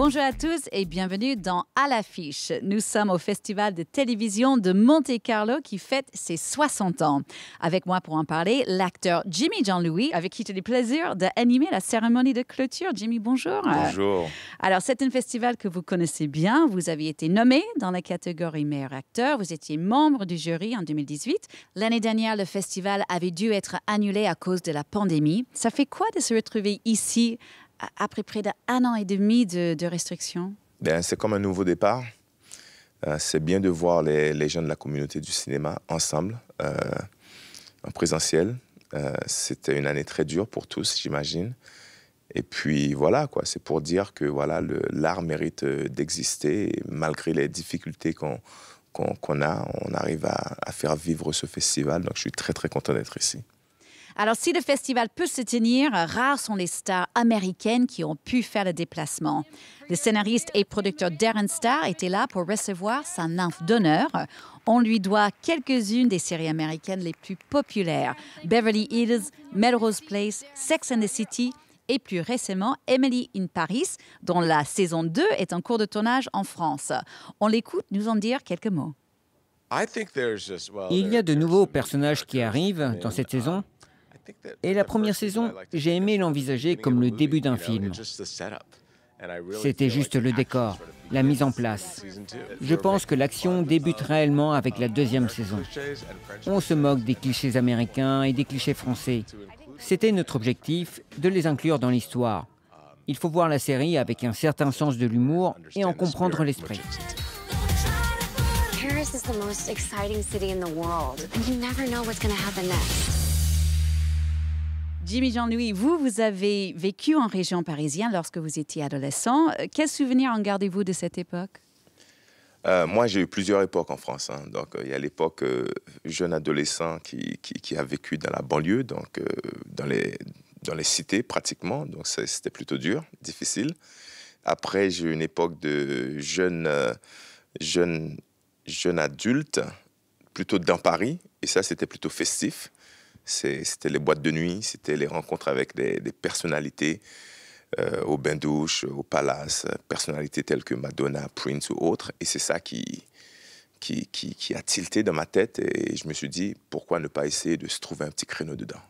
Bonjour à tous et bienvenue dans À l'affiche. Nous sommes au Festival de télévision de Monte-Carlo qui fête ses 60 ans. Avec moi pour en parler, l'acteur Jimmy Jean-Louis, avec qui j'ai le plaisir d'animer la cérémonie de clôture. Jimmy, bonjour. Bonjour. Alors, c'est un festival que vous connaissez bien. Vous avez été nommé dans la catégorie meilleur acteur. Vous étiez membre du jury en 2018. L'année dernière, le festival avait dû être annulé à cause de la pandémie. Ça fait quoi de se retrouver ici après près d'un an et demi de, de restrictions ben, C'est comme un nouveau départ. Euh, c'est bien de voir les, gens de la communauté du cinéma ensemble, euh, en présentiel. Euh, c'était une année très dure pour tous, j'imagine. Et puis voilà, quoi. C'est pour dire que voilà, l'art mérite d'exister. Malgré les difficultés qu'on qu'on a, on arrive à, à faire vivre ce festival. Donc je suis très, très content d'être ici. Alors, si le festival peut se tenir, rares sont les stars américaines qui ont pu faire le déplacement. Le scénariste et producteur Darren Starr était là pour recevoir sa nymphe d'honneur. On lui doit quelques-unes des séries américaines les plus populaires Beverly Hills, Melrose Place, Sex and the City et plus récemment Emily in Paris, dont la saison 2 est en cours de tournage en France. On l'écoute nous en dire quelques mots. Il y a de nouveaux personnages qui arrivent dans cette saison. Et la première saison, j'ai aimé l'envisager comme le début d'un film. C'était juste le décor, la mise en place. Je pense que l'action débute réellement avec la deuxième saison. On se moque des clichés américains et des clichés français. C'était notre objectif, de les inclure dans l'histoire. Il faut voir la série avec un certain sens de l'humour et en comprendre l'esprit. Paris is the most exciting city in the world, you never know what's going to happen next. Jimmy Jean-Louis, vous, vous avez vécu en région parisienne lorsque vous étiez adolescent. Euh, quels souvenirs en gardez-vous de cette époque euh, moi, j'ai eu plusieurs époques en France. Hein. Donc, euh, il y a l'époque jeune adolescent qui, a vécu dans la banlieue, donc dans, les, dans les cités pratiquement. Donc, c'était plutôt dur, difficile. Après, j'ai eu une époque de jeune, jeune, jeune adulte, plutôt dans Paris. Et ça, c'était plutôt festif. C'était les boîtes de nuit, c'était les rencontres avec des, personnalités euh, au bain-douche, au palace, personnalités telles que Madonna, Prince ou autres. Et c'est ça qui, qui, a tilté dans ma tête et je me suis dit, pourquoi ne pas essayer de se trouver un petit créneau dedans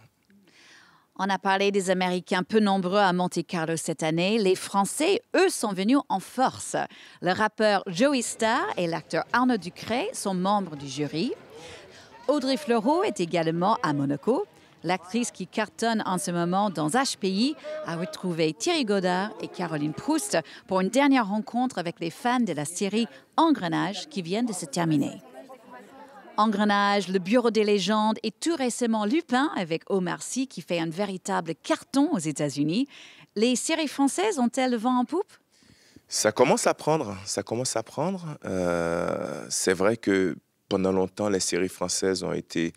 on a parlé des Américains peu nombreux à Monte Carlo cette année. Les Français, eux, sont venus en force. Le rappeur Joey Starr et l'acteur Arnaud Ducret sont membres du jury. Audrey Fleurot est également à Monaco. L'actrice qui cartonne en ce moment dans HPI a retrouvé Thierry Godard et Caroline Proust pour une dernière rencontre avec les fans de la série Engrenage qui vient de se terminer. Engrenage, le bureau des légendes et tout récemment Lupin avec Omar Sy qui fait un véritable carton aux États-Unis. Les séries françaises ont-elles vent en poupe Ça commence à prendre, ça commence à prendre. Euh, c'est vrai que pendant longtemps, les séries françaises ont été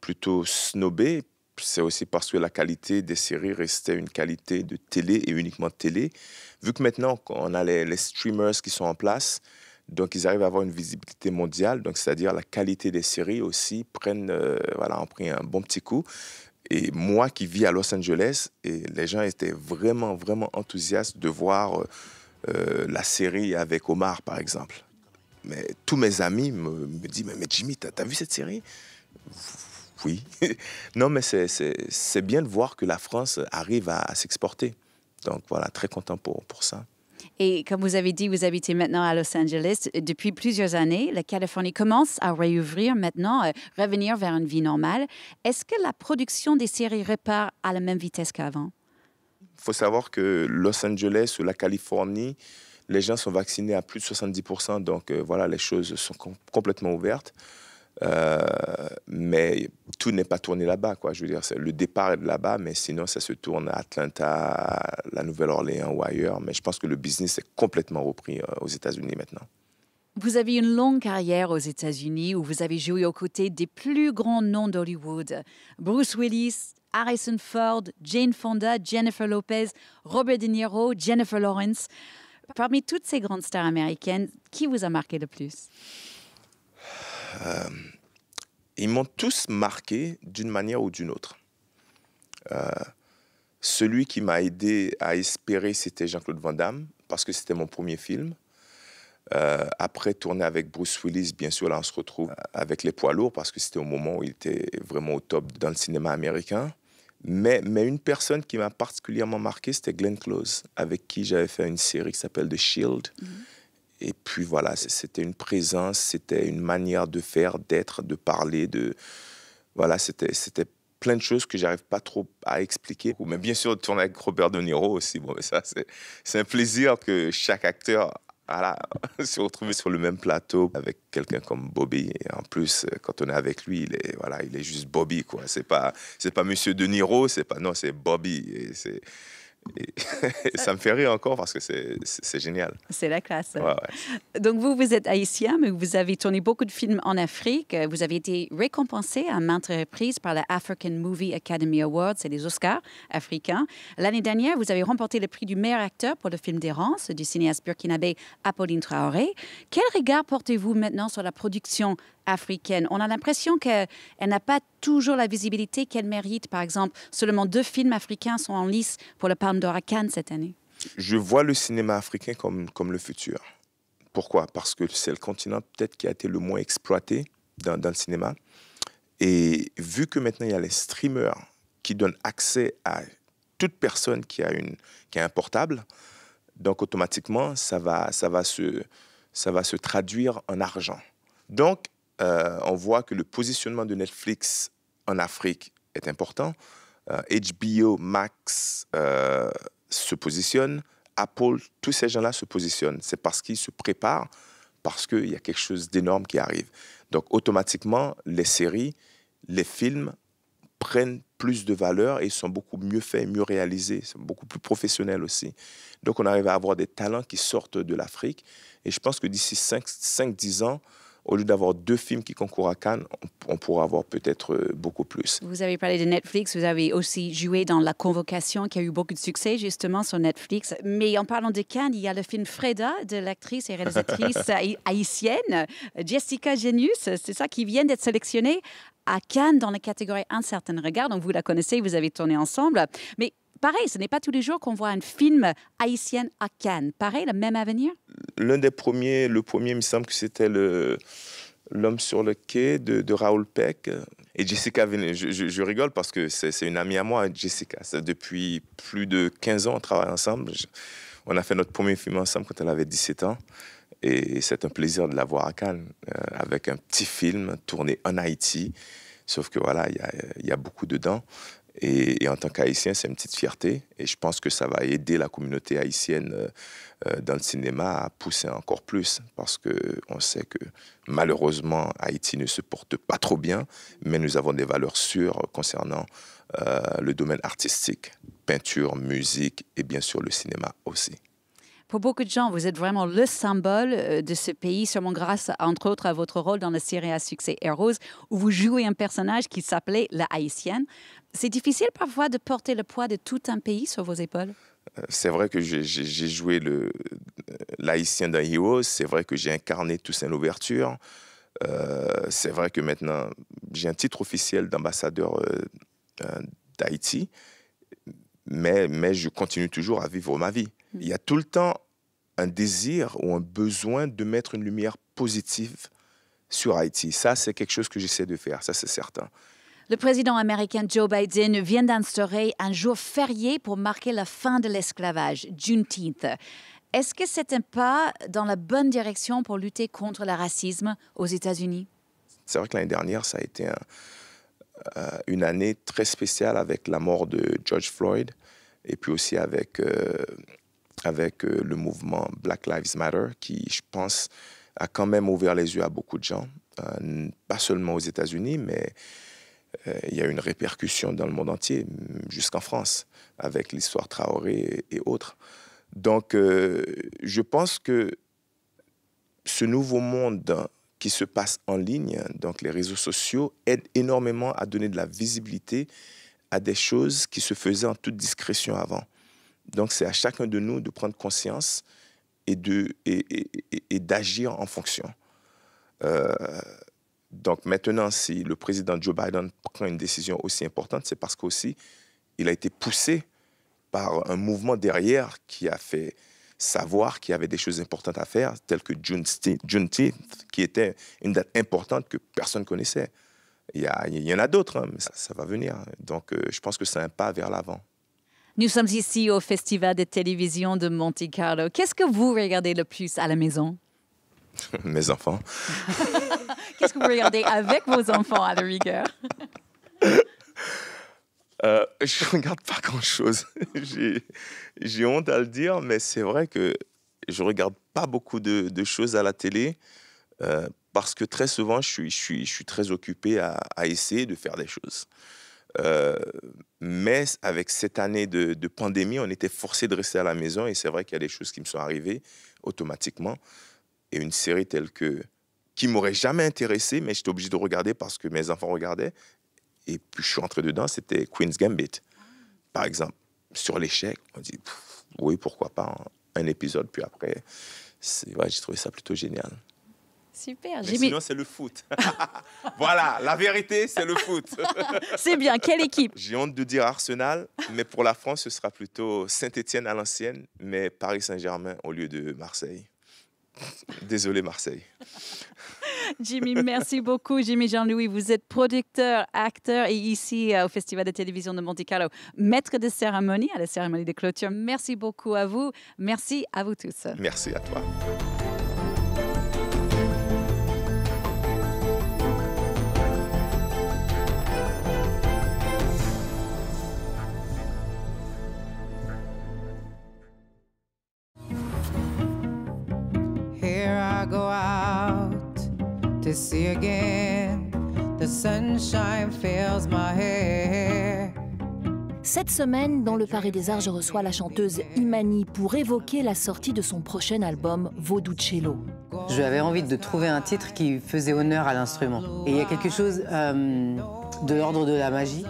plutôt snobées. C'est aussi parce que la qualité des séries restait une qualité de télé et uniquement télé. Vu que maintenant, on a les, streamers qui sont en place, donc ils arrivent à avoir une visibilité mondiale, donc c'est-à-dire la qualité des séries aussi prennent, euh, voilà, pris un bon petit coup. Et moi qui vis à Los Angeles, et les gens étaient vraiment, vraiment enthousiastes de voir euh, euh, la série avec Omar, par exemple mais tous mes amis me, me disent mais, Jimmy, t'as as vu cette série Oui. non, mais c'est bien de voir que la France arrive à, s'exporter. Donc voilà, très content pour, pour ça. Et comme vous avez dit, vous habitez maintenant à Los Angeles. Depuis plusieurs années, la Californie commence à réouvrir maintenant, euh, revenir vers une vie normale. Est-ce que la production des séries repart à la même vitesse qu'avant Il faut savoir que Los Angeles ou la Californie, les gens sont vaccinés à plus de 70%, donc euh, voilà, les choses sont complètement ouvertes. Euh, mais tout n'est pas tourné là-bas, quoi. Je veux dire, le départ est là-bas, mais sinon, ça se tourne à Atlanta, la Nouvelle-Orléans ou ailleurs. Mais je pense que le business est complètement repris euh, aux États-Unis maintenant. Vous avez une longue carrière aux États-Unis où vous avez joué aux côtés des plus grands noms d'Hollywood. Bruce Willis, Harrison Ford, Jane Fonda, Jennifer Lopez, Robert De Niro, Jennifer Lawrence. Parmi toutes ces grandes stars américaines, qui vous a marqué le plus euh, Ils m'ont tous marqué d'une manière ou d'une autre. Euh, celui qui m'a aidé à espérer, c'était Jean-Claude Van Damme, parce que c'était mon premier film. Euh, après tourner avec Bruce Willis, bien sûr, là, on se retrouve avec Les Poids Lourds, parce que c'était au moment où il était vraiment au top dans le cinéma américain. Mais, une personne qui m'a particulièrement marqué, c'était Glenn Close, avec qui j'avais fait une série qui s'appelle The Shield. Mhm. Et puis voilà, c'était une présence, c'était une manière de faire, d'être, de parler, de... Voilà, c'était plein de choses que j'arrive pas trop à expliquer. Mais bien sûr, de tourner avec Robert De Niro aussi, bon, mais ça, c'est un plaisir que chaque acteur voilà, se retrouver sur le même plateau avec quelqu'un comme Bobby. Et en plus, euh, quand on est avec lui, il est, voilà, il est juste Bobby, quoi. C'est pas, c'est pas Monsieur De Niro, c'est pas, non, c'est Bobby. Et c'est, ça me fait rire encore parce que c'est génial. C'est la classe. Donc, vous, vous êtes haïtien, mais vous avez tourné beaucoup de films en Afrique. Vous avez été récompensé à maintes reprises par la African Movie Academy Awards, c'est les Oscars africains. L'année dernière, vous avez remporté le prix du meilleur acteur pour le film d'errance du cinéaste burkinabé Apolline Traoré. Quel regard portez-vous maintenant sur la production africaine. On a l'impression qu'elle n'a pas toujours la visibilité qu'elle mérite. Par exemple, seulement deux films africains sont en lice pour le Palme d'Or Cannes cette année. Je vois le cinéma africain comme, comme le futur. Pourquoi Parce que c'est le continent peut-être qui a été le moins exploité dans, le cinéma. Et vu que maintenant il y a les streamers qui donnent accès à toute personne qui a, une, qui a un portable, donc automatiquement ça va, ça, va se, ça va se traduire en argent. Donc euh, on voit que le positionnement de Netflix en Afrique est important. HBO euh, Max euh, se positionne. Apple, tous ces gens-là se positionnent. C'est parce qu'ils se préparent, parce qu'il y a quelque chose d'énorme qui arrive. Donc automatiquement, les séries, les films prennent plus de valeur et sont beaucoup mieux faits, mieux réalisés, sont beaucoup plus professionnels aussi. Donc on arrive à avoir des talents qui sortent de l'Afrique. Et je pense que d'ici 5-10 ans, au lieu d'avoir deux films qui concourent à Cannes, on, pourra avoir peut-être euh, beaucoup plus. Vous avez parlé de Netflix, vous avez aussi joué dans La Convocation qui a eu beaucoup de succès justement sur Netflix. Mais en parlant de Cannes, il y a le film Freda de l'actrice et réalisatrice haïtienne Jessica Genius, c'est ça, qui vient d'être sélectionnée à Cannes dans la catégorie Un certain regard. Donc vous la connaissez, vous avez tourné ensemble. Mais pareil, ce n'est pas tous les jours qu'on voit un film haïtien à Cannes. Pareil, le même avenir L'un des premiers, le premier, il me semble que c'était L'homme sur le quai de, Raoul Peck et Jessica je, rigole parce que c'est une amie à moi, Jessica. depuis plus de 15 ans, on travaille ensemble. on a fait notre premier film ensemble quand elle avait 17 ans. Et c'est un plaisir de la voir à Cannes, euh, avec un petit film tourné en Haïti. Sauf que voilà, il y, y, a beaucoup dedans. Et, en tant qu'haïtien, c'est une petite fierté. Et je pense que ça va aider la communauté haïtienne euh, euh, dans le cinéma à pousser encore plus. Parce qu'on sait que malheureusement, Haïti ne se porte pas trop bien. Mais nous avons des valeurs sûres concernant euh, le domaine artistique, peinture, musique et bien sûr le cinéma aussi. Pour beaucoup de gens, vous êtes vraiment le symbole euh, de ce pays, sûrement grâce, entre autres, à votre rôle dans la série à succès Heroes, où vous jouez un personnage qui s'appelait la haïtienne. C'est difficile parfois de porter le poids de tout un pays sur vos épaules euh, c'est vrai que j'ai joué euh, l'haïtien dans Heroes, c'est vrai que j'ai incarné Toussaint l'ouverture, c'est vrai que maintenant j'ai un titre officiel d'ambassadeur d'Haïti, mais, mais je continue toujours à vivre ma vie. Mm. Il y a tout le temps un désir ou un besoin de mettre une lumière positive sur Haïti. Ça, c'est quelque chose que j'essaie de faire, ça c'est certain. Le président américain Joe Biden vient d'instaurer un jour férié pour marquer la fin de l'esclavage, Juneteenth. Est-ce que c'est un pas dans la bonne direction pour lutter contre le racisme aux États-Unis C'est vrai que l'année dernière, ça a été euh, une année très spéciale avec la mort de George Floyd et puis aussi avec euh, avec euh, le mouvement Black Lives Matter, qui, je pense, a quand même ouvert les yeux à beaucoup de gens, euh, pas seulement aux États-Unis, mais euh, il y a une répercussion dans le monde entier, jusqu'en France, avec l'histoire Traoré et, autres. Donc, je pense que ce nouveau monde qui se passe en ligne, donc les réseaux sociaux, aident énormément à donner de la visibilité à des choses qui se faisaient en toute discrétion avant. Donc c'est à chacun de nous de prendre conscience et de et, d'agir en fonction. Euh, donc maintenant, si le président Joe Biden prend une décision aussi importante, c'est parce qu'aussi il a été poussé par un mouvement derrière qui a fait savoir qu'il y avait des choses importantes à faire, telles que Juneteenth, qui était une date importante que personne connaissait. Il y, il y en a d'autres, hein, mais ça, va venir. Donc euh, je pense que c'est un pas vers l'avant. Nous sommes ici au Festival de télévision de Monte Carlo. Qu'est-ce que vous regardez le plus à la maison Mes enfants. Qu'est-ce que vous regardez avec vos enfants à la rigueur Je euh, Je regarde pas grand-chose. J'ai honte à le dire, mais c'est vrai que je regarde pas beaucoup de, choses à la télé. Euh, parce que très souvent, je suis, très occupé à, essayer de faire des choses. Euh, mais avec cette année de, pandémie, on était forcé de rester à la maison et c'est vrai qu'il y a des choses qui me sont arrivées automatiquement. Et une série telle que qui m'aurait jamais intéressé, mais j'étais obligé de regarder parce que mes enfants regardaient. Et puis je suis entré dedans, c'était Queen's Gambit, par exemple. Sur l'échec, on dit oui, pourquoi pas hein, un épisode, puis après, j'ai trouvé ça plutôt génial. Super. Jimmy. sinon, c'est le foot. voilà, la vérité, c'est le foot. c'est bien. Quelle équipe J'ai honte de dire Arsenal, mais pour la France, ce sera plutôt Saint-Étienne à l'ancienne, mais Paris Saint-Germain au lieu de Marseille. Désolé, Marseille. Jimmy, merci beaucoup. Jimmy Jean-Louis, vous êtes producteur, acteur et ici euh, au Festival de télévision de Monte-Carlo, maître de cérémonie à la cérémonie de clôture. Merci beaucoup à vous. Merci à vous tous. Merci à toi. Cette semaine, dans le Phare des Arts, je reçois la chanteuse Imani pour évoquer la sortie de son prochain album, Je J'avais envie de trouver un titre qui faisait honneur à l'instrument. Et il y a quelque chose euh, de l'ordre de la magie.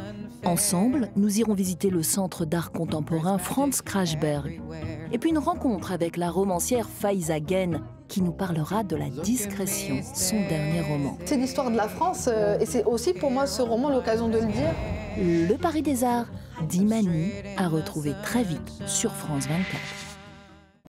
Ensemble, nous irons visiter le centre d'art contemporain Franz Krasberg. Et puis une rencontre avec la romancière Faiza Gen, qui nous parlera de La Discrétion, son dernier roman. C'est l'histoire de la France euh, et c'est aussi pour moi ce roman l'occasion de le dire. Le Paris des Arts d'Imani a retrouver très vite sur France 24.